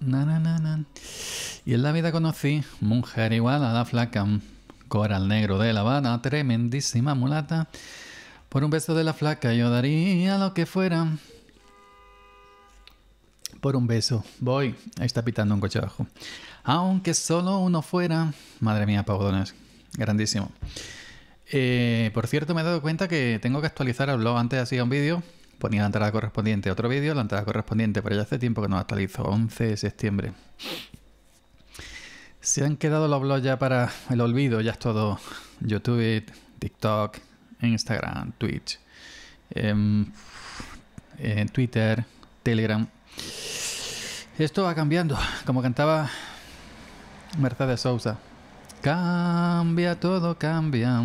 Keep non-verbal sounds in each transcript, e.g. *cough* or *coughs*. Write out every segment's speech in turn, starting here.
Na, y en la vida conocí mujer igual a la flaca, coral negro de La Habana, tremendísima mulata. Por un beso de la flaca yo daría lo que fuera. Por un beso. Voy. Ahí está pitando un coche abajo. Aunque solo uno fuera. Madre mía, paudones. Grandísimo. Eh, por cierto, me he dado cuenta que tengo que actualizar el blog. Antes de hacer un vídeo ponía la entrada correspondiente a otro vídeo, la entrada correspondiente, pero ya hace tiempo que no actualizo, 11 de septiembre. Se han quedado los blogs ya para el olvido, ya es todo YouTube, TikTok, Instagram, Twitch, em, eh, Twitter, Telegram. Esto va cambiando, como cantaba Mercedes Sousa. Cambia, todo cambia.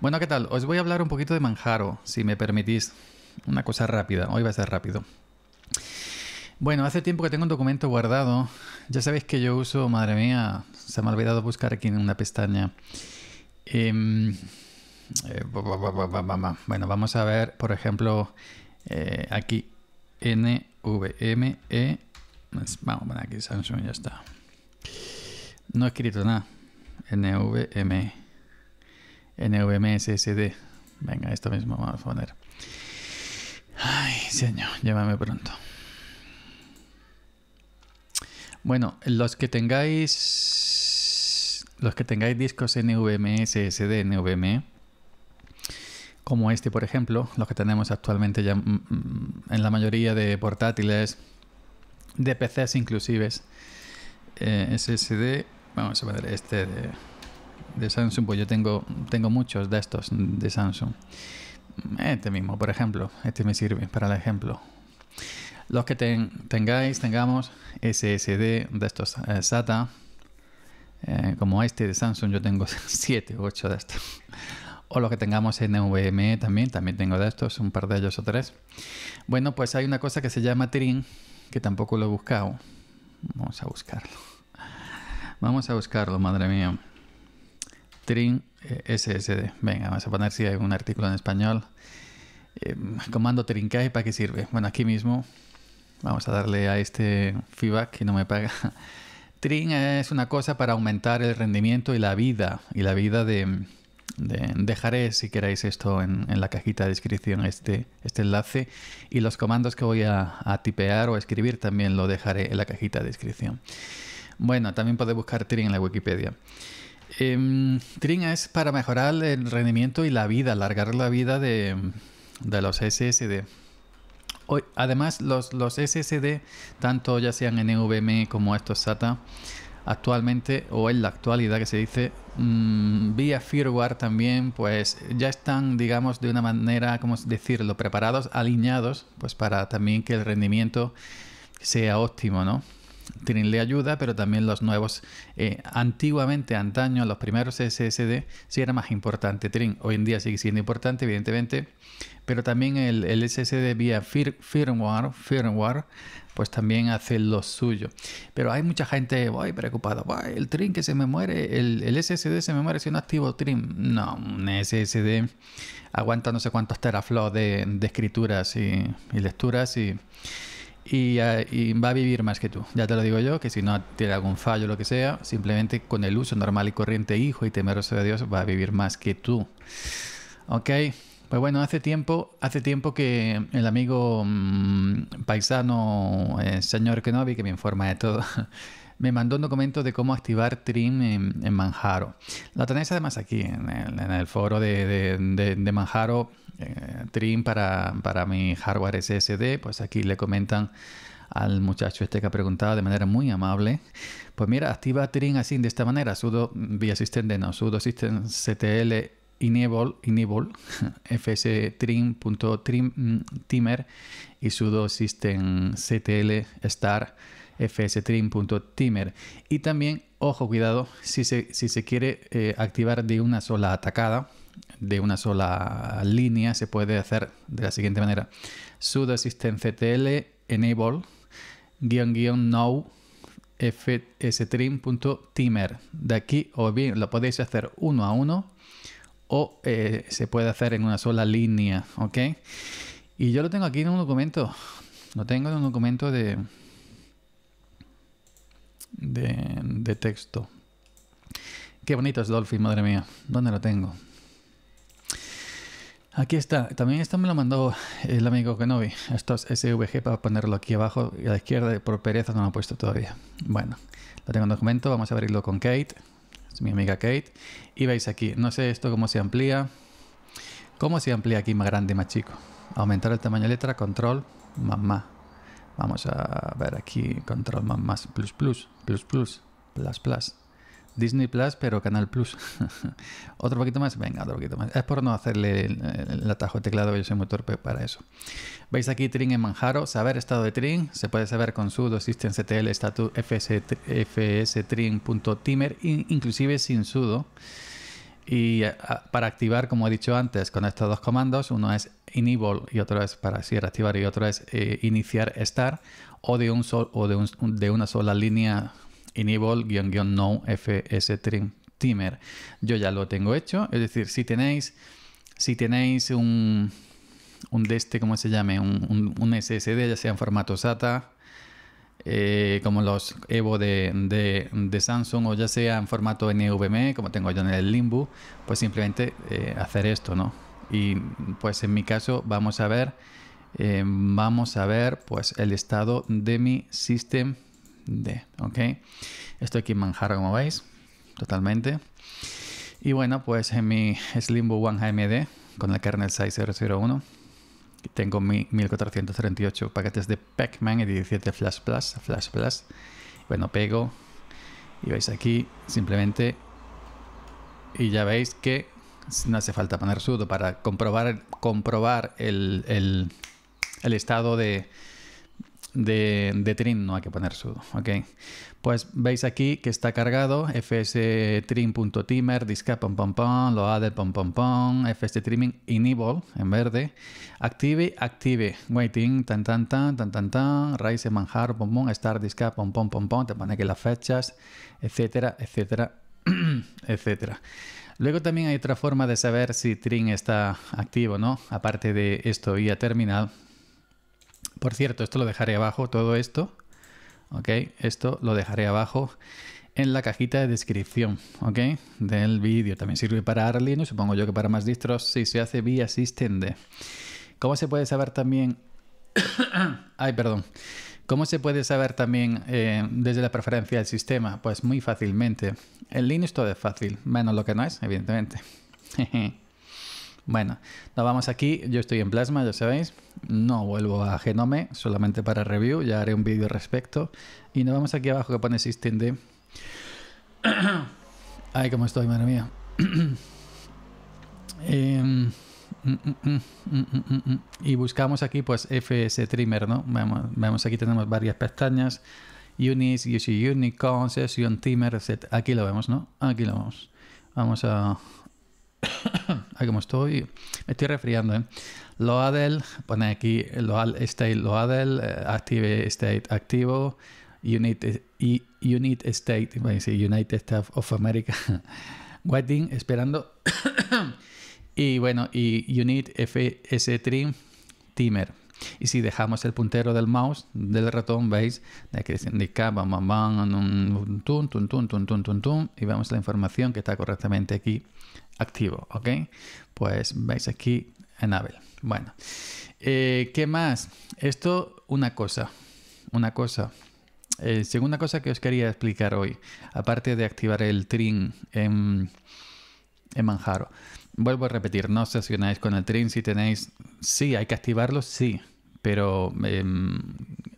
Bueno, ¿qué tal? Os voy a hablar un poquito de Manjaro, si me permitís una cosa rápida, hoy va a ser rápido. Bueno, hace tiempo que tengo un documento guardado. Ya sabéis que yo uso, madre mía, se me ha olvidado buscar aquí en una pestaña. Em, eh, bueno, vamos a ver, por ejemplo, eh, aquí NVMe. Pues, vamos a aquí Samsung, ya está. No he escrito nada. NVMe. NVMe SSD. Venga, esto mismo vamos a poner. Ay, señor, llévame pronto. Bueno, los que tengáis. Los que tengáis discos NVMe, SSD, NVMe, como este, por ejemplo, los que tenemos actualmente ya mm, mm, en la mayoría de portátiles, de PCs inclusive, eh, SSD, vamos a ver, este de, de, Samsung, pues yo tengo, tengo muchos de estos de Samsung. Este mismo, por ejemplo. Este me sirve para el ejemplo. Los que tengáis, tengamos SSD de estos eh, SATA, eh, como este de Samsung, yo tengo 7 *laughs* u 8 de estos. O los que tengamos NVMe también, también tengo de estos, un par de ellos o tres. Bueno, pues hay una cosa que se llama Trin, que tampoco lo he buscado. Vamos a buscarlo. Vamos a buscarlo, madre mía. Trin. SSD. Venga, vamos a poner si hay un artículo en español. Eh, comando trincae, ¿para qué sirve? Bueno, aquí mismo vamos a darle a este feedback que no me paga. *laughs* Trin es una cosa para aumentar el rendimiento y la vida. Y la vida de... dejaré, si queréis esto, en, la cajita de descripción, este, este enlace. Y los comandos que voy a, tipear o escribir también lo dejaré en la cajita de descripción. Bueno, también podéis buscar Trin en la Wikipedia. Eh, em, Trin es para mejorar el rendimiento y la vida, alargar la vida de, los SSD. Hoy, además, los, SSD, tanto ya sean NVMe como estos SATA, actualmente o en la actualidad que se dice mm, vía firmware también pues ya están digamos de una manera cómo decirlo preparados alineados pues para también que el rendimiento sea óptimo no le ayuda, pero también los nuevos. Eh, antiguamente, antaño, los primeros SSD sí era más importante Trin. Hoy en día sigue siendo importante, evidentemente, pero también el, SSD vía firmware, firmware, pues también hace lo suyo. Pero hay mucha gente preocupada. el Trim que se me muere, el, SSD se me muere si no activo Trim. No, un SSD aguanta no sé cuántos teraflops de, de escrituras y lecturas y eh, y, va a vivir más que tú. Ya te lo digo yo, que si no tiene algún fallo o lo que sea, simplemente con el uso normal y corriente, hijo y temeroso de Dios, va a vivir más que tú. Ok, pues bueno, hace tiempo, hace tiempo que el amigo mm, paisano, el eh, señor Kenobi, que me informa de todo, *laughs* me mandó un documento de cómo activar Trim en, Manjaro. Lo tenéis además aquí en el, foro de, Manjaro, eh, Trim para, para mi hardware SSD. Pues aquí le comentan al muchacho este que ha preguntado de manera muy amable. Pues mira, activa Trim así, de esta manera, sudo vía System de no, sudo System CTL enable, enable *laughs* mm, timer y sudo system ctl star fs-trim.timer Y también, ojo, cuidado, si se, si se quiere eh, activar de una sola atacada, de una sola línea, se puede hacer de la siguiente manera. sudo systemctl enable guión guión now fs-trim.timer De aquí, o bien lo podéis hacer uno a uno, o eh, se puede hacer en una sola línea, ¿ok? Y yo lo tengo aquí en un documento. Lo tengo en un documento de, de, texto. Qué bonito es Dolphin, madre mía. ¿Dónde lo tengo? Aquí está. También esto me lo mandó el amigo Kenobi. Esto es SVG para ponerlo aquí abajo y a la izquierda. Por pereza no lo ha puesto todavía. Bueno, lo tengo en documento. Vamos a abrirlo con Kate. Es mi amiga Kate. Y veis aquí. No sé esto cómo se amplía. ¿Cómo se amplía aquí más grande y más chico? Aumentar el tamaño de letra. Control. mamá Vamos a ver aquí Control más Plus Plus, Plus Plus, Plus Plus. Disney Plus, pero Canal Plus. *laughs* otro poquito más, venga, otro poquito más. Es por no hacerle el, atajo de teclado, yo soy muy torpe para eso. Veis aquí Trin en Manjaro, saber estado de Trin, se puede saber con sudo systemctl ctl status fs, timer inclusive sin sudo. Y para activar, como he dicho antes, con estos dos comandos, uno es enable y otra vez para así reactivar y otra vez eh, iniciar estar o de, un sol, o de, un, de una sola línea enable-no fs timer. Yo ya lo tengo hecho, es decir, si tenéis, si tenéis un, un de este, como se llame? Un, un, SSD, ya sea en formato SATA, eh, como los Evo de, Samsung o ya sea en formato NVMe, como tengo yo en el Limbo, pues simplemente eh, hacer esto, ¿no? Y pues en mi caso vamos a ver, eh, vamos a ver pues el estado de mi system D, ¿ok? Estoy aquí en Manjaro como veis, totalmente. Y bueno, pues en mi Slimbo One AMD con el kernel 6001 tengo mi 1438 paquetes de pacman y 17 Flash Plus, Flash Plus. Bueno, pego y veis aquí simplemente y ya veis que no hace falta poner sudo para comprobar, comprobar el, estado de, de, de, trim, no hay que poner sudo. ok Pues veis aquí que está cargado fstrim.timer, trim.timer, pom pom pom, pom pom pom, trimming enable en verde, active, active, waiting, tan tan tan, tan tan tan, raíz manjar, pom pom, start discap, pom pom pom te pone aquí las fechas, etcétera, etcétera, *clears throat* etcétera. Luego también hay otra forma de saber si Trin está activo no, aparte de esto y ha terminado. Por cierto, esto lo dejaré abajo, todo esto. ¿Ok? Esto lo dejaré abajo en la cajita de descripción, ¿ok? Del vídeo. También sirve para Arlinux, supongo yo que para más distros, si se hace vía Systemd. ¿Cómo se puede saber también? *coughs* Ay, perdón. ¿Cómo se puede saber también eh, desde la preferencia del sistema? Pues muy fácilmente. En Linux todo es fácil, menos lo que no es, evidentemente. *laughs* bueno, nos vamos aquí. Yo estoy en Plasma, ya sabéis. No vuelvo a Genome, solamente para review. Ya haré un vídeo al respecto. Y nos vamos aquí abajo que pone SystemD. *coughs* Ay, cómo estoy, madre mía. *coughs* eh, Mm, mm, mm, y buscamos aquí pues FS Trimmer, ¿no? Vemos, vemos aquí tenemos varias pestañas. Unis, UC Unicorn, Session Trimmer, etc. Aquí lo vemos, ¿no? Aquí lo vemos. Vamos a... como *coughs* estoy. Me estoy resfriando, ¿eh? adel pone aquí Loadel State eh, adel Active State Activo, Unit, unit State, United States of America. *coughs* Waiting, esperando. *coughs* Y bueno, y unit fs trim timer. Y si dejamos el puntero del mouse, del ratón, veis, de que indica, bam, y vemos la información que está correctamente aquí activo, ¿ok? Pues veis aquí en abel Bueno, eh, ¿qué más? Esto, una cosa, una cosa. Eh, segunda cosa que os quería explicar hoy, aparte de activar el trim en, en Manjaro. Vuelvo a repetir, no os sesionáis con el trim si tenéis... Sí, hay que activarlo, sí, pero em,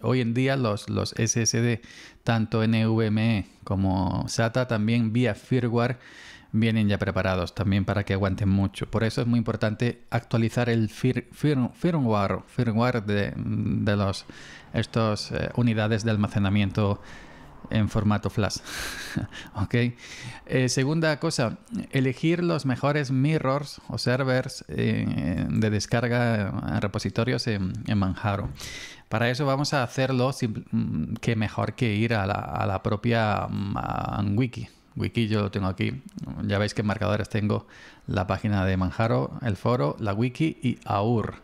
hoy en día los, los SSD, tanto NVMe como SATA, también vía firmware vienen ya preparados también para que aguanten mucho. Por eso es muy importante actualizar el firmware, firmware de, de los, estos eh, unidades de almacenamiento en formato flash. *laughs* Eh, segunda cosa, elegir los mejores mirrors o servers eh, de descarga en repositorios en, Manjaro. Para eso vamos a hacerlo mm, que mejor que ir a la, propia mm, wiki, wiki yo lo tengo aquí. Ya veis que marcadores tengo la página de Manjaro, el foro, la wiki y AUR.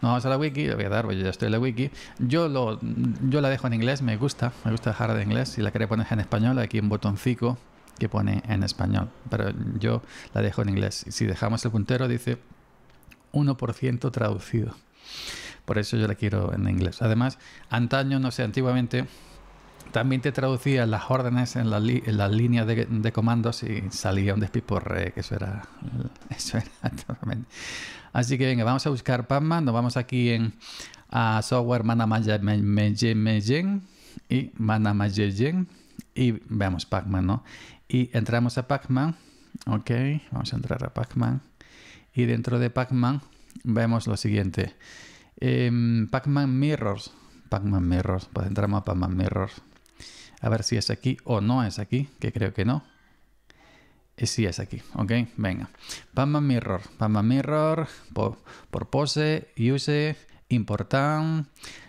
Vamos a la wiki, voy a dar, pues yo ya estoy en la wiki. Yo, lo, yo la dejo en inglés, me gusta, me gusta dejarla de inglés. Si la queréis poner en español, aquí un botoncito que pone en español, pero yo la dejo en inglés. Y si dejamos el puntero, dice 1% traducido. Por eso yo la quiero en inglés. Además, antaño, no sé, antiguamente también te traducía las órdenes en, la en las líneas de, comandos y salía un despiporre, que eso era, *laughs* eso era *laughs* totalmente. Así que venga, vamos a buscar Pacman, nos vamos aquí en a software Manamayen y Manamayen y veamos Pacman, ¿no? Y entramos a Pacman, ok, vamos a entrar a Pacman y dentro de Pacman vemos lo siguiente. Eh, em, Pacman Mirrors, Pacman Mirrors, pues entramos a Pacman Mirrors a ver si es aquí o no es aquí, que creo que no. Y si es aquí, ¿ok? Venga. Pama Mirror. vamos Mirror, por, pose, use, importan,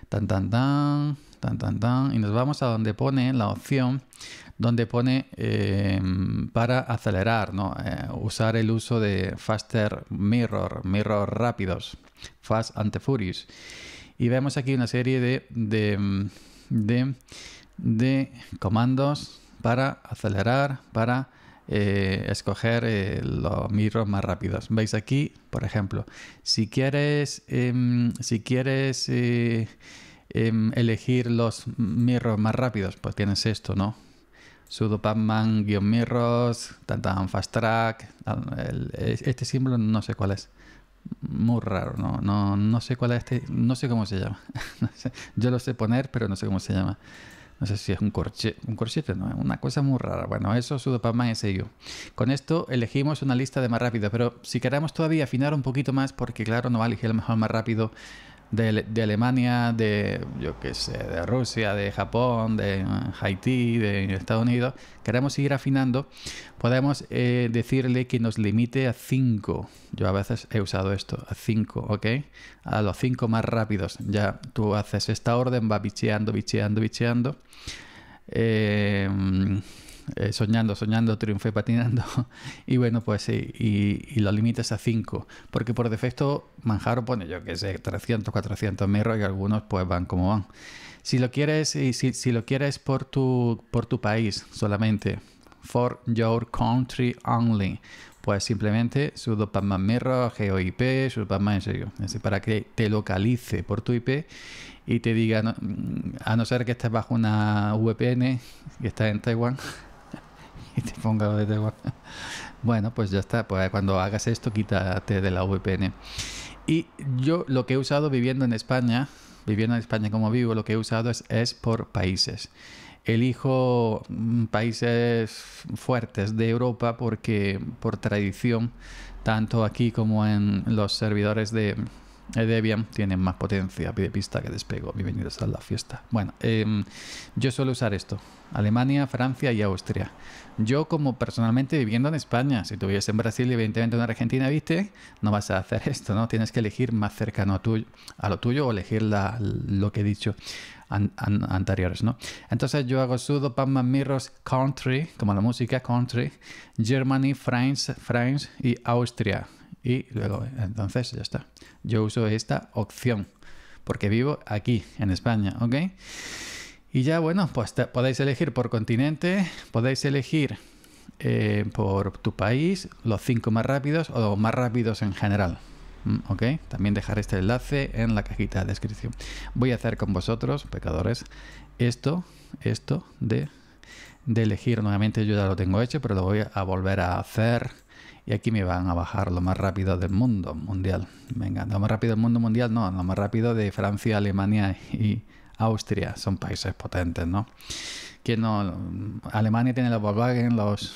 tan, tan, tan, tan, tan, tan. Y nos vamos a donde pone la opción, donde pone em, para acelerar, ¿no? Eh, usar el uso de Faster Mirror, Mirror rápidos, Fast ante Furious. Y vemos aquí una serie de, de de comandos para acelerar, para eh, escoger eh, los mirros más rápidos. Veis aquí, por ejemplo, si quieres, em, si quieres eh, em, elegir los mirros más rápidos, pues tienes esto, ¿no? sudo pacman-mirrors, tan, tan fast track, ah, este símbolo no sé cuál es. Muy raro, no, sé cuál es este, no sé cómo se llama. *laughs* Yo lo sé poner, pero no sé cómo se llama. No sé si es un, corchete, un corchete, ¿no? es Una cosa muy rara. Bueno, eso Sudopaman es ello. Con esto elegimos una lista de más rápido, pero si queremos todavía afinar un poquito más, porque claro, no va a elegir el mejor más rápido de, Alemania, de, yo qué sé, de Rusia, de Japón, de eh, Haití, de Estados Unidos, queremos seguir afinando, podemos eh, decirle que nos limite a 5. Yo a veces he usado esto, a 5, ¿ok? A los 5 más rápidos. Ya tú haces esta orden, va bicheando, bicheando, bicheando. Eh, eh, soñando, soñando, triunfé patinando. *laughs* y bueno, pues sí, y, lo limitas a 5. Porque por defecto Manjaro pone, yo que sé, 300, 400 mirros y algunos pues van como van. Si lo quieres, y si, lo quieres por tu, por tu país solamente, for your country only. Pues simplemente sudo ip Mirror, GeoIP, más en serio. para que te localice por tu IP y te diga, mm, a no ser que estés bajo una VPN y estás en Taiwán, *laughs* y te ponga de Bueno, pues ya está. Pues cuando hagas esto, quítate de la VPN. Y yo lo que he usado viviendo en España, viviendo en España como vivo, lo que he usado es, es por países. Elijo mm, países fuertes de Europa porque por tradición, tanto aquí como en los servidores de, eh, Debian tiene más potencia pide pista que despego. Bienvenidos a la fiesta. Bueno, em, yo suelo usar esto. Alemania, Francia y Austria. Yo como personalmente viviendo en España, si tuviese en Brasil y evidentemente en Argentina, viste, no vas a hacer esto, ¿no? Tienes que elegir más cercano a, a lo tuyo o elegir lo que he dicho anteriores, ¿no? Entonces yo hago sudo pan mirros, Country, como la música country, Germany, France, France y Austria y luego entonces ya está. Yo uso esta opción porque vivo aquí en España, ¿ok? Y ya bueno, pues podéis elegir por continente, podéis elegir eh, por tu país los cinco más rápidos o los más rápidos en general. ¿Ok? También dejaré este enlace en la cajita de descripción. Voy a hacer con vosotros, pecadores, esto, esto de, de elegir nuevamente. Yo ya lo tengo hecho, pero lo voy a volver a hacer y aquí me van a bajar lo más rápido del mundo mundial. Venga, lo más rápido del mundo mundial, no, lo más rápido de Francia, Alemania y Austria. Son países potentes, ¿no? Que no, Alemania tiene los Volkswagen, los,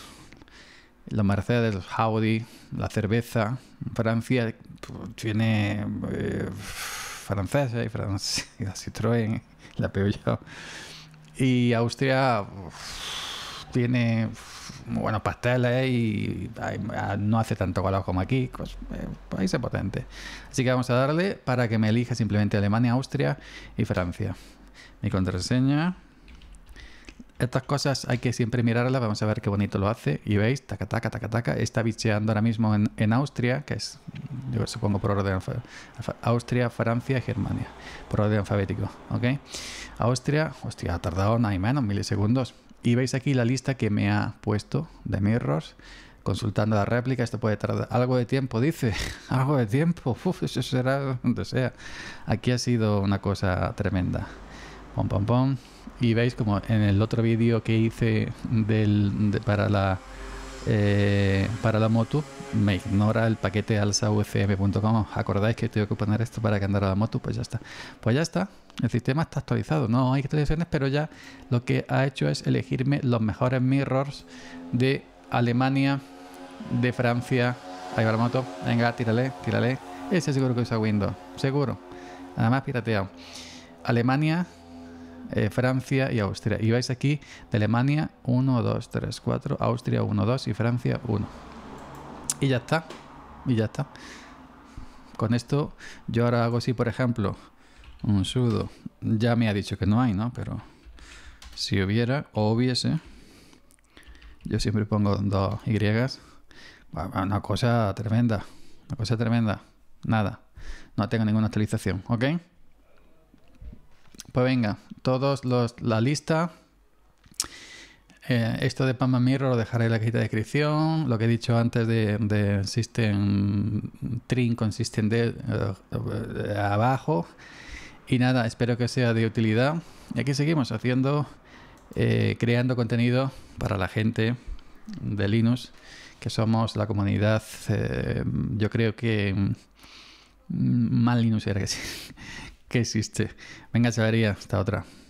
los Mercedes, los Audi, la cerveza. Francia pues, tiene eh, Francesa y Francia. *laughs* la Citroën, la Peugeot. Y Austria tiene... Bueno buenos pasteles y ah, no hace tanto calor como aquí. Pues, eh, pues ahí país potente. Así que vamos a darle para que me elija simplemente Alemania, Austria y Francia. Mi contraseña. Estas cosas hay que siempre mirarlas, vamos a ver qué bonito lo hace. Y veis, taca, taca, taca, taca. Está bicheando ahora mismo en, Austria, que es, yo supongo, por orden Austria, Francia y Germania, por orden alfabético. ¿Ok? Austria, hostia, ha tardado nada y menos, milisegundos. Y veis aquí la lista que me ha puesto de mirrors. Consultando la réplica, esto puede tardar algo de tiempo, dice. *laughs* algo de tiempo. eso será donde sea. Aquí ha sido una cosa tremenda. Pom, pom, pom. Y veis como en el otro vídeo que hice del, para la eh, para la moto me ignora el paquete alsaufm.com. ¿Acordáis que tengo que poner esto para que andara la moto? Pues ya está. Pues ya está. El sistema está actualizado, no hay actualizaciones, pero ya lo que ha hecho es elegirme los mejores mirrors de Alemania, de Francia. Ahí va la moto, venga, tírale, tírale. Ese seguro que usa Windows, seguro. Además, pirateado. Alemania, eh, Francia y Austria. Y vais aquí de Alemania 1, 2, 3, 4, Austria 1, 2 y Francia 1. Y ya está. Y ya está. Con esto yo ahora hago así, por ejemplo, un sudo. Ya me ha dicho que no hay, ¿no? Pero si hubiera o hubiese, yo siempre pongo dos Y. Una cosa tremenda. Una cosa tremenda. Nada. No tengo ninguna actualización, ¿ok? Pues venga, todos los, la lista. Eh, esto de Pama Mirror lo dejaré en la cajita de descripción. Lo que he dicho antes de, System Trim con System de, eh, eh, abajo. Y nada, espero que sea de utilidad. Y aquí seguimos haciendo, eh, creando contenido para la gente de Linux, que somos la comunidad, eh, yo creo que mal mm, Linux *laughs* que existe. Venga, Chavería, esta otra.